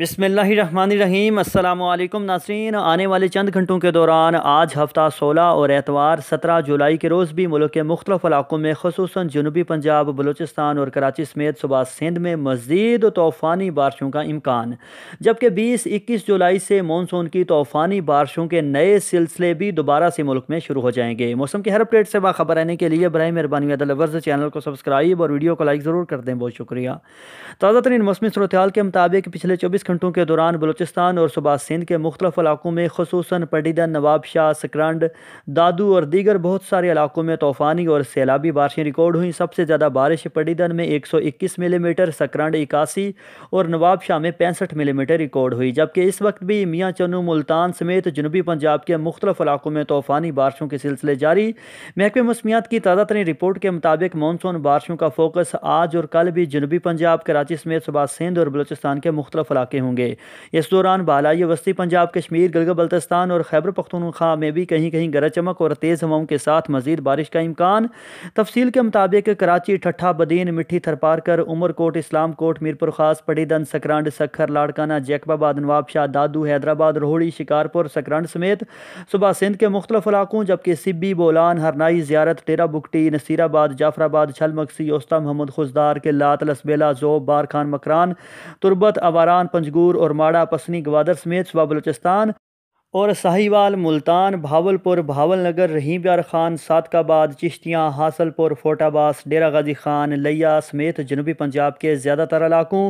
बिसमीम अल्लाम नासरीन आने वाले चंद घंटों के दौरान आज हफ्ता सोलह और एतवार सत्रह जुलाई के रोज़ भी मुल्क के मुख्तफ इलाकों में खसूस जनूबी पंजाब बलूचिस्तान और कराची समेत सुबह सिंध में मजीद तूफ़ानी बारिशों का इम्कान जबकि बीस इक्कीस जुलाई से मानसून की तूफ़ानी बारिशों के नए सिलसिले भी दोबारा से मुल्क में शुरू हो जाएंगे मौसम के हर अपडेट से बाखबर रहने के लिए बरए मेहरबानी अदलवर्ज चैनल को सब्सक्राइब और वीडियो को लाइक ज़रूर कर दें बहुत शुक्रिया ताज़ा तरीन मौसमी सूरत के मुताबिक पिछले चौबीस घंटों के दौरान बलूचिस्तान और सुबह सिंध के मुख्तलिफ इलाकों में खसूस पडीदा नवाबशाह सकरंड दादू और दीगर बहुत सारे इलाकों में तूफ़ानी और सैलाबी बारिशें रिकॉर्ड हुई सबसे ज़्यादा बारिश पडीदन में एक सौ इक्कीस मिलीमीटर सकरंड इक्यासी और नवाबशाह में पैंसठ मिलीमीटर रिकॉर्ड हुई जबकि इस वक्त भी मियाँ चनू मुल्तान समेत जनूबी पंजाब के मुख्तफ इलाकों में तूफ़ानी बारिशों के सिलसिले जारी महकमे मौसमियात की ताज़ा तरीन रिपोर्ट के मुताबिक मानसून बारिशों का फोकस आज और कल भी जनूबी पंजाब कराची समेत सुबह सिंध और बलोचिस्तान के मुख्तलिफ इलाके इलाके होंगे इस दौरान बालाई वस्ती पंजाब कश्मीर गलगत बल्तस्तान और खैबर पख्तूनख्वा में भी कहीं कहीं गरज चमक और तेज़ हवाओं के साथ मजीद बारिश का इम्कान तफसील के मुताबिक कराची ठट्ठा बदीन मिट्टी थरपारकर उमरकोट इस्लाम कोट मीरपुर खास पटीदन सकरांड सखर लाड़काना जैकबाबाद नवाब शाह दादू हैदराबाद रोहड़ी शिकारपुर सकरांड समेत सुबह सिंध के मुख्तलिफ इलाकों जबकि सिब्बी बोलान हरनाई ज्यारत टेरा बुकटी नसीराबाद जाफराबाद छलमकसी योस्ता मोहम्मद खुजदार के लात लसबेला जोब बार खान मकरान तुरबत अवारान पंज पंजगूर और माड़ा पसनी गवादर समेत सुबह बलोचिस्तान और साहिवाल मुल्तान भावलपुर भावल नगर रहीम यार खान सादकाबाद चिश्तियाँ हासलपुर फोटाबास डेरा गाजी खान लिया समेत जनूबी पंजाब के ज़्यादातर इलाकों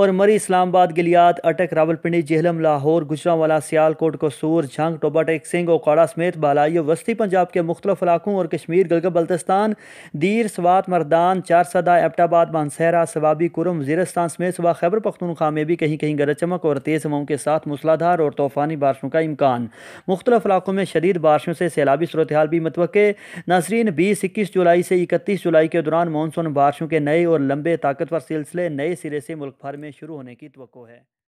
और मरी इस्लामाबाद गिलियात अटक रावलपिंडी जेहलम लाहौर गुजरावाला सियालकोट कसूर झंग टोबा टेक सिंह ओकाड़ा समेत बालाई और वस्ती पंजाब के मुख्तलिफ इलाकों और कश्मीर गलगत बल्तिस्तान दीर स्वात मरदान चारसदा एबटाबाद मानसहरा सवाबी कुरम वजीरस्तान समेत सुबह खैबर पख्तनख्वा में भी कहीं कहीं गरज चमक और तेज़ हवाओं के साथ मूसलाधार और तूफ़ानी बारिशों का इम्कान मुख्तलिफ इलाकों में शदीद बारिशों से सैलाबी सूरत हाल भी मतवक़ नासरीन बीस इक्कीस जुलाई से इकतीस जुलाई के दौरान मानसून बारिशों के नए और लंबे ताकतवर सिलसिले नए सिरे से मुल्क भर में शुरू होने की तो है